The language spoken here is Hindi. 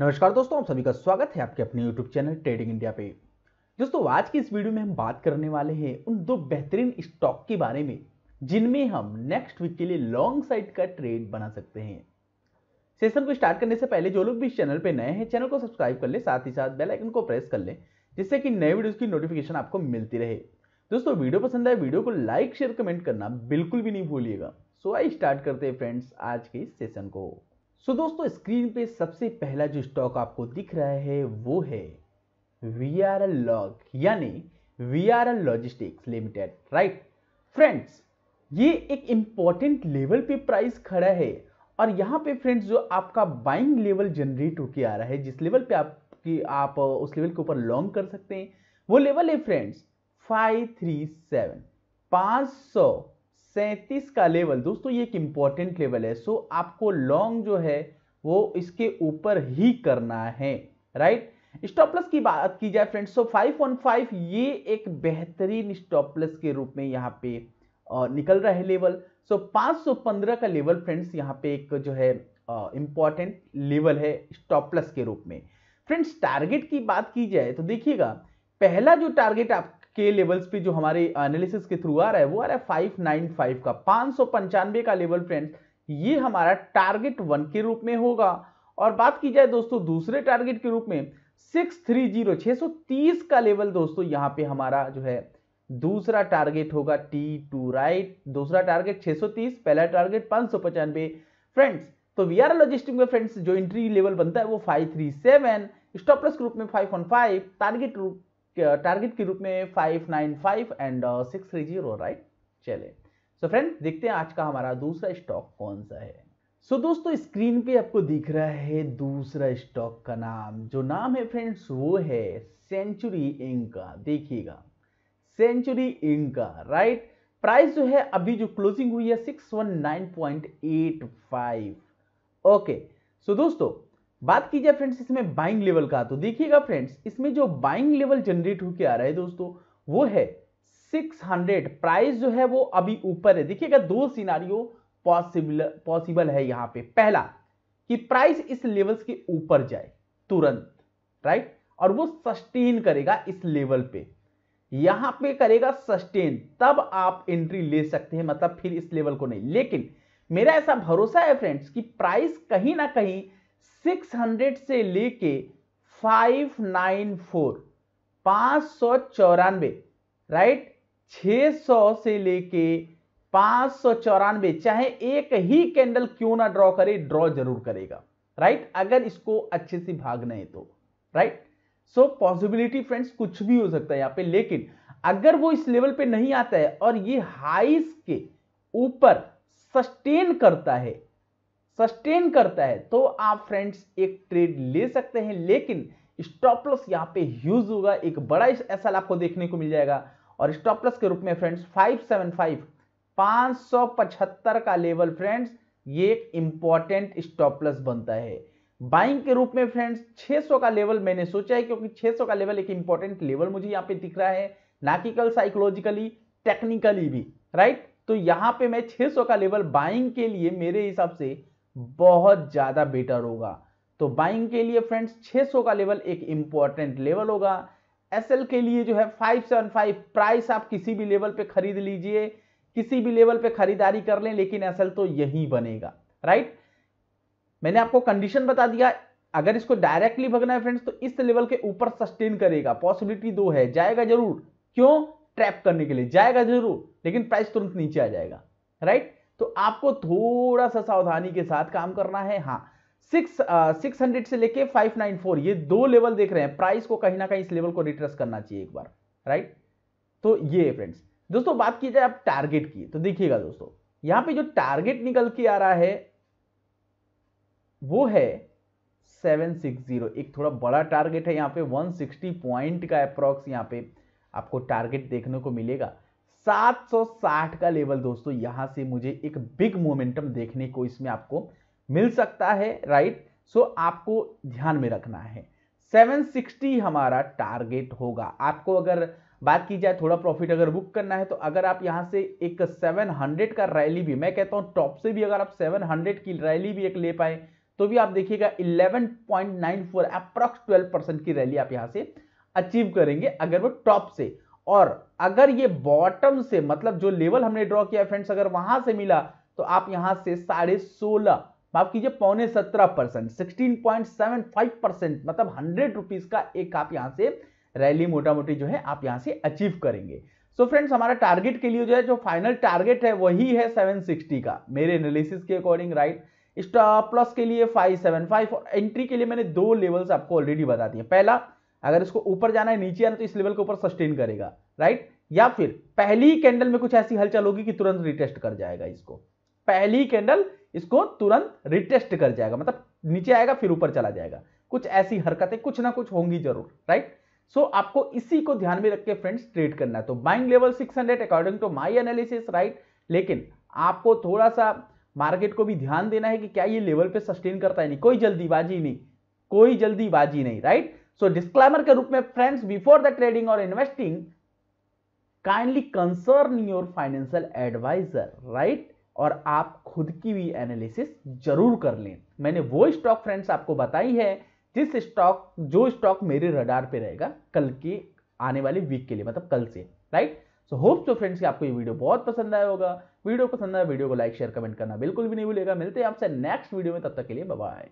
नमस्कार दोस्तों आप सभी का स्वागत है आपके अपने YouTube चैनल ट्रेडिंग इंडिया पे दोस्तों आज की इस वीडियो में हम बात करने वाले हैं उन दो बेहतरीन स्टॉक के बारे में जिनमें हम नेक्स्ट वीक के लिए लॉन्ग साइड का ट्रेड बना सकते हैं सेशन को स्टार्ट करने से पहले जो लोग भी इस चैनल पर नए हैं चैनल को सब्सक्राइब कर ले साथ ही साथ बेलाइकन को प्रेस कर ले जिससे कि नए वीडियोज की नोटिफिकेशन आपको मिलती रहे दोस्तों वीडियो पसंद आए वीडियो को लाइक शेयर कमेंट करना बिल्कुल भी नहीं भूलिएगा सो आई स्टार्ट करते हैं फ्रेंड्स आज के सेशन को सो दोस्तों स्क्रीन पे सबसे पहला जो स्टॉक आपको दिख रहा है वो है वी आर एल लॉग यानी वी आर एल लॉजिस्टिक्स लिमिटेड राइट फ्रेंड्स ये एक इंपॉर्टेंट लेवल पे प्राइस खड़ा है और यहाँ पे फ्रेंड्स जो आपका बाइंग लेवल जनरेट होके आ रहा है जिस लेवल पे आप कि आप उस लेवल के ऊपर लॉन्ग कर सकते हैं वो लेवल है फ्रेंड्स फाइव थ्री सेवन पाँच सौ सैंतीस का लेवल दोस्तों ये एक इंपॉर्टेंट लेवल है सो आपको लॉन्ग जो है वो इसके ऊपर ही करना है राइट स्टॉपलस की बात की जाए friends so five one five ये एक बेहतरीन स्टॉपलस के रूप में यहाँ पे निकल रहा है लेवल सो सौ पंद्रह का लेवल फ्रेंड्स यहाँ पे एक जो है इंपॉर्टेंट लेवल है स्टॉप के रूप में फ्रेंड्स टारगेट की बात की जाए तो देखिएगा पहला जो टारगेट आप के लेवल्स पे जो हमारे एनालिसिस के थ्रू आ रहा है वो आ रहा है फाइव का पाँच का लेवल फ्रेंड्स ये हमारा टारगेट वन के रूप में होगा और बात की जाए दोस्तों दूसरे टारगेट के रूप में सिक्स थ्री जीरो छः सौ तीस का लेवल दोस्तों यहाँ पे हमारा जो है दूसरा टारगेट होगा टी टू राइट दूसरा टारगेट 630 पहला टारगेट पाँच सौ पचानवे फ्रेंड्स तो वी आर लॉजिस्टिक में फ्रेंड्स जो एंट्री लेवल बनता है वो फाइव 537 स्टॉप लॉस ग्रुप में five one five target target के रूप में five nine five and six three zero right चले सो फ्रेंड देखते हैं आज का हमारा दूसरा स्टॉक कौन सा है सो so, दोस्तों स्क्रीन पे आपको दिख रहा है दूसरा स्टॉक का नाम जो नाम है फ्रेंड्स वो है सेंचुरी इंका देखिएगा सेंचुरी इंका राइट प्राइस जो है अभी जो क्लोजिंग हुई है six one nine point eight five okay so दोस्तों बात की जाए फ्रेंड्स इसमें बाइंग लेवल का तो देखिएगा फ्रेंड्स इसमें जो बाइंग लेवल जनरेट होके आ रहा है दोस्तों वो है 600 प्राइस जो है वो अभी ऊपर है देखिएगा दो सिनारियो पॉसिबल पॉसिबल है यहां पे पहला कि प्राइस इस लेवल के ऊपर जाए तुरंत राइट और वो सस्टेन करेगा इस लेवल पे यहां पे करेगा सस्टेन तब आप एंट्री ले सकते हैं मतलब फिर इस लेवल को नहीं लेकिन मेरा ऐसा भरोसा है फ्रेंड्स कि प्राइस कहीं ना कहीं 600 से लेके 594 पाँच सौ चौरानवे राइट 600 से लेके पाँच सौ चौरानवे चाहे एक ही कैंडल क्यों ना ड्रॉ करे ड्रॉ जरूर करेगा राइट अगर इसको अच्छे से भागना है तो राइट सो पॉसिबिलिटी फ्रेंड्स कुछ भी हो सकता है यहाँ पे लेकिन अगर वो इस लेवल पे नहीं आता है और ये हाइस के ऊपर सस्टेन करता है सस्टेन करता है तो आप फ्रेंड्स एक ट्रेड ले सकते हैं लेकिन स्टॉप लॉस यहाँ पे ह्यूज होगा एक बड़ा एसएल आपको देखने को मिल जाएगा और स्टॉप लॉस के रूप में फ्रेंड्स 575 575 का लेवल फ्रेंड्स ये एक इंपॉर्टेंट स्टॉप लॉस बनता है बाइंग के रूप में फ्रेंड्स 600 का लेवल मैंने सोचा है क्योंकि 600 का लेवल एक इंपॉर्टेंट लेवल मुझे यहाँ पे दिख रहा है ना कि कल साइकोलॉजिकली टेक्निकली भी राइट तो यहाँ पे मैं 600 का लेवल बाइंग के लिए मेरे हिसाब से बहुत ज़्यादा बेटर होगा तो बाइंग के लिए फ्रेंड्स 600 का लेवल एक इंपॉर्टेंट लेवल होगा एसएल के लिए जो है 575 प्राइस आप किसी भी लेवल पे खरीद लीजिए किसी भी लेवल पे खरीदारी कर लें लेकिन एसएल तो यही बनेगा राइट मैंने आपको कंडीशन बता दिया अगर इसको डायरेक्टली भगना है फ्रेंड्स तो इस लेवल के ऊपर सस्टेन करेगा पॉसिबिलिटी दो है जाएगा जरूर क्यों ट्रैप करने के लिए जाएगा जरूर लेकिन प्राइस तुरंत नीचे आ जाएगा राइट तो आपको थोड़ा सा सावधानी के साथ काम करना है हाँ सिक्स सिक्स हंड्रेड से लेके फाइव नाइन फोर ये दो लेवल देख रहे हैं प्राइस को कहीं ना कहीं इस लेवल को रिट्रेस करना चाहिए एक बार राइट तो ये फ्रेंड्स दोस्तों बात की जाए आप टारगेट की तो देखिएगा दोस्तों यहां पे जो टारगेट निकल के आ रहा है वो है 760 एक थोड़ा बड़ा टारगेट है यहां पे 160 पॉइंट का अप्रॉक्स यहां पे आपको टारगेट देखने को मिलेगा 760 का लेवल दोस्तों यहां से मुझे एक बिग मोमेंटम देखने को इसमें आपको मिल सकता है राइट सो आपको ध्यान में रखना है 760 हमारा टारगेट होगा आपको अगर बात की जाए थोड़ा प्रॉफिट अगर बुक करना है तो अगर आप यहां से एक 700 का रैली भी मैं कहता हूं टॉप से भी अगर आप 700 की रैली भी एक ले पाए तो भी आप देखिएगा 11.94 अप्रॉक्स 12 परसेंट की रैली आप यहां से अचीव करेंगे अगर वो टॉप से और अगर ये बॉटम से मतलब जो लेवल हमने ड्रॉ किया फ्रेंड्स अगर वहां से मिला तो आप यहां से साढ़े सोलह माफ कीजिए पौने सत्रह percent sixteen point seven five percent मतलब हंड्रेड रुपीज का एक आप यहां से रैली मोटा मोटी जो है आप यहां से अचीव करेंगे सो so फ्रेंड्स हमारा टारगेट के लिए जो है जो फाइनल टारगेट है वही है सिक्सटी का मेरे एनालिसिस के अकॉर्डिंग राइट स्टॉप प्लस के लिए फाइव और एंट्री के लिए मैंने दो लेवल्स आपको ऑलरेडी बता दिए पहला अगर इसको ऊपर जाना है नीचे आना तो इस लेवल के ऊपर सस्टेन करेगा राइट या फिर पहली कैंडल में कुछ ऐसी हलचल होगी कि तुरंत रिटेस्ट कर जाएगा इसको पहली कैंडल इसको तुरंत रिटेस्ट कर जाएगा मतलब नीचे आएगा फिर ऊपर चला जाएगा कुछ ऐसी हरकतें कुछ ना कुछ होंगी जरूर राइट सो so, आपको इसी को ध्यान में रख के फ्रेंड्स ट्रेड करना है तो buying level 600 according to my analysis right लेकिन आपको थोड़ा सा मार्केट को भी ध्यान देना है कि क्या ये लेवल पे सस्टेन करता है नहीं कोई जल्दीबाजी नहीं कोई जल्दीबाजी नहीं राइट सो डिस्क्लाइमर के रूप में फ्रेंड्स बिफोर द ट्रेडिंग और investing kindly concern your financial advisor right और आप खुद की भी एनालिसिस जरूर कर लें मैंने वो स्टॉक फ्रेंड्स आपको बताई है जिस स्टॉक जो स्टॉक मेरे रडार पे रहेगा कल की आने वाले वीक के लिए मतलब कल से right so hope so friends आपको ये वीडियो बहुत पसंद आया होगा वीडियो पसंद आया वीडियो को लाइक शेयर कमेंट करना बिल्कुल भी नहीं भूलेगा मिलते हैं आपसे नेक्स्ट वीडियो में तब तक के लिए बाय